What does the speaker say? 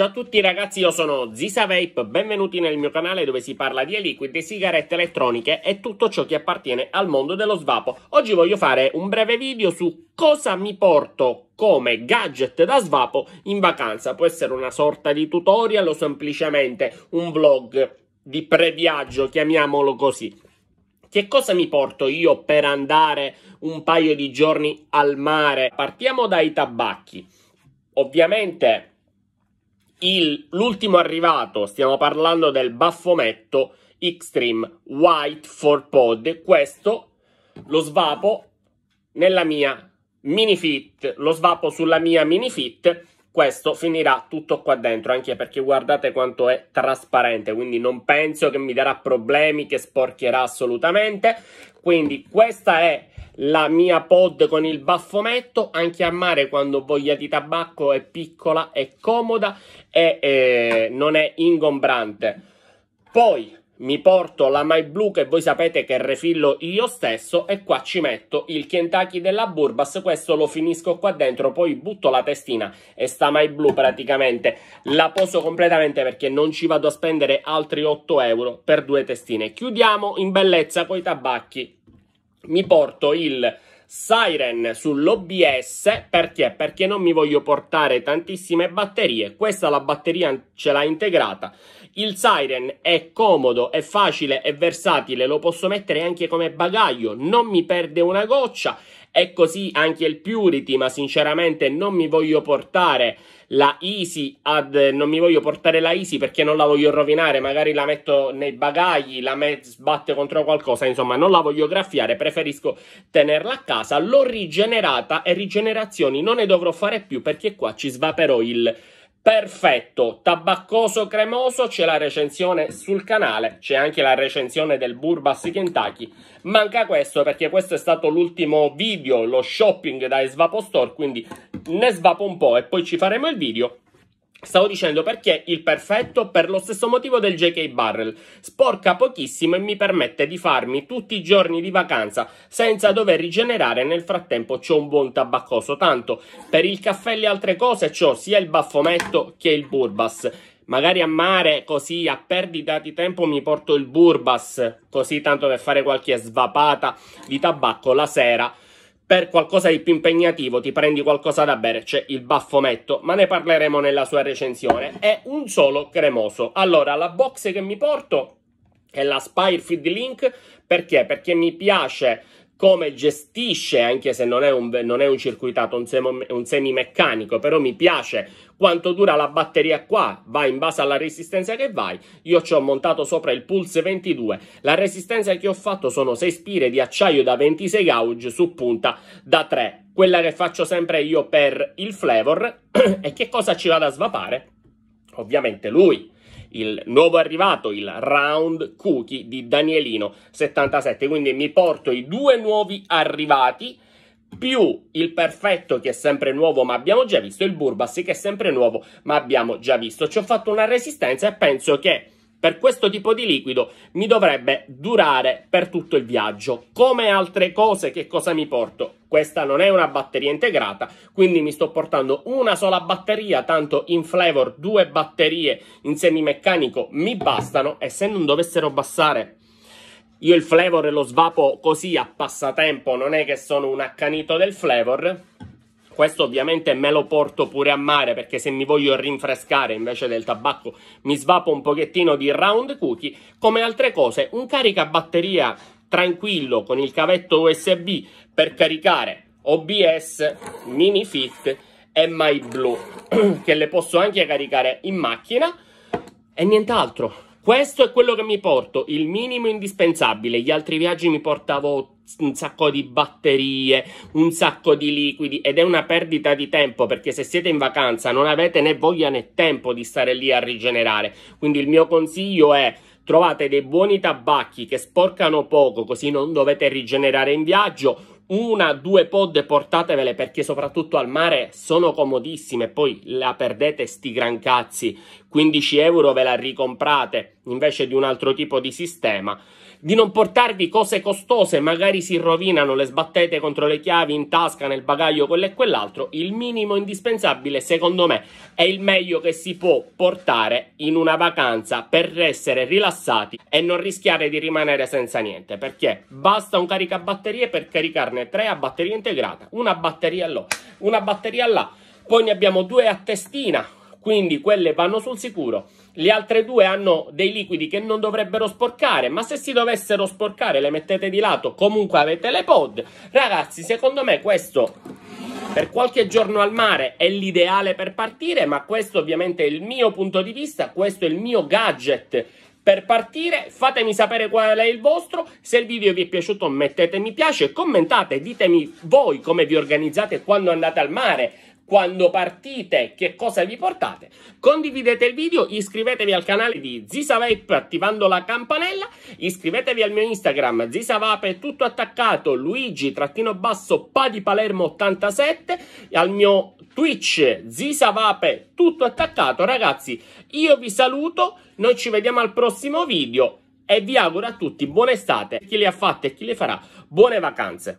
Ciao a tutti ragazzi, io sono Zisa Vape, benvenuti nel mio canale dove si parla di e-liquid, sigarette elettroniche e tutto ciò che appartiene al mondo dello svapo. Oggi voglio fare un breve video su cosa mi porto come gadget da svapo in vacanza. Può essere una sorta di tutorial o semplicemente un vlog di previaggio, chiamiamolo così. Che cosa mi porto io per andare un paio di giorni al mare? Partiamo dai tabacchi. Ovviamente il, l'ultimo arrivato, stiamo parlando del baffometto Xtreme White 4 Pod, questo lo svapo nella mia mini fit, lo svapo sulla mia mini fit, questo finirà tutto qua dentro, anche perché guardate quanto è trasparente, quindi non penso che mi darà problemi, che sporcherà assolutamente, quindi questa è la mia pod con il baffometto, anche a mare quando voglia di tabacco è piccola, è comoda e eh, non è ingombrante. Poi mi porto la My Blue che voi sapete che refillo io stesso e qua ci metto il Kentucky della Burbas, questo lo finisco qua dentro, poi butto la testina e sta My Blue praticamente la poso completamente perché non ci vado a spendere altri 8 euro per due testine. Chiudiamo in bellezza con i tabacchi mi porto il Siren sull'OBS perché? Perché non mi voglio portare tantissime batterie, questa la batteria ce l'ha integrata. Il Siren è comodo, è facile, è versatile, lo posso mettere anche come bagaglio, non mi perde una goccia è così anche il Purity, ma sinceramente non mi voglio portare la Easy ad, non mi voglio portare la Easy perché non la voglio rovinare, magari la metto nei bagagli, la met- sbatte contro qualcosa, insomma non la voglio graffiare, preferisco tenerla a casa, l'ho rigenerata e rigenerazioni non ne dovrò fare più perché qua ci svaperò il Perfetto, tabaccoso cremoso, c'è la recensione sul canale, c'è anche la recensione del Burbass Kentucky. Manca questo perché questo è stato l'ultimo video, lo shopping da Esvapostore, quindi ne svapo un po' e poi ci faremo il video Stavo dicendo perché il perfetto per lo stesso motivo del JK Barrel. Sporca pochissimo e mi permette di farmi tutti i giorni di vacanza senza dover rigenerare nel frattempo c'ho un buon tabaccoso. Tanto per il caffè e le altre cose c'ho sia il baffometto che il burbas. Magari a mare, così a perdita di tempo mi porto il burbas, così tanto per fare qualche svapata di tabacco la sera per qualcosa di più impegnativo ti prendi qualcosa da bere, c'è il baffometto, ma ne parleremo nella sua recensione. È un solo cremoso. Allora, la box che mi porto è la Spire Feed Link, perché? Perché mi piace come gestisce, anche se non è un, non è un circuitato, un, semi, un semimeccanico, però mi piace quanto dura la batteria qua, va in base alla resistenza che vai, io ci ho montato sopra il Pulse 22, la resistenza che ho fatto sono 6 spire di acciaio da 26 gauge su punta da 3, quella che faccio sempre io per il flavor, e che cosa ci vado a svapare? Ovviamente lui, il nuovo arrivato, il Round Cookie di Danielino77. Quindi mi porto i due nuovi arrivati più il perfetto che è sempre nuovo ma abbiamo già visto, il Burbass che è sempre nuovo ma abbiamo già visto. Ci ho fatto una resistenza e penso che per questo tipo di liquido mi dovrebbe durare per tutto il viaggio. Come altre cose che cosa mi porto? Questa non è una batteria integrata, quindi mi sto portando una sola batteria, tanto in flavor due batterie in semimeccanico mi bastano e se non dovessero bastare io il flavor lo svapo così a passatempo, non è che sono un accanito del flavor. Questo ovviamente me lo porto pure a mare perché se mi voglio rinfrescare invece del tabacco mi svapo un pochettino di round cookie. Come altre cose, un caricabatteria tranquillo con il cavetto USB per caricare OBS, MiniFit e MyBlue che le posso anche caricare in macchina e nient'altro. Questo è quello che mi porto, il minimo indispensabile. Gli altri viaggi mi portavo un sacco di batterie, un sacco di liquidi ed è una perdita di tempo perché se siete in vacanza non avete né voglia né tempo di stare lì a rigenerare. Quindi il mio consiglio è trovate dei buoni tabacchi che sporcano poco così non dovete rigenerare in viaggio una, due pod portatevele perché soprattutto al mare sono comodissime, poi la perdete sti gran cazzi 15 euro ve la ricomprate invece di un altro tipo di sistema, di non portarvi cose costose, magari si rovinano, le sbattete contro le chiavi in tasca, nel bagaglio, quello e quell'altro, il minimo indispensabile secondo me è il meglio che si può portare in una vacanza per essere rilassati e non rischiare di rimanere senza niente, perché basta un caricabatterie per caricarne tre a batteria integrata, una batteria là, una batteria là, poi ne abbiamo due a testina, quindi quelle vanno sul sicuro. Le altre due hanno dei liquidi che non dovrebbero sporcare, ma se si dovessero sporcare le mettete di lato, comunque avete le pod. Ragazzi, secondo me questo per qualche giorno al mare è l'ideale per partire, ma questo ovviamente è il mio punto di vista, questo è il mio gadget per partire. Fatemi sapere qual è il vostro. Se il video vi è piaciuto, mettete mi piace, commentate, ditemi voi come vi organizzate quando andate al mare quando partite che cosa vi portate. Condividete il video, iscrivetevi al canale di Zisavape attivando la campanella, iscrivetevi al mio Instagram Zisavape tutto attaccato Luigi trattino 87 e al mio Twitch Zisavape tutto attaccato. Ragazzi, io vi saluto, noi ci vediamo al prossimo video e vi auguro a tutti buona estate, chi le ha fatte e chi le farà, buone vacanze.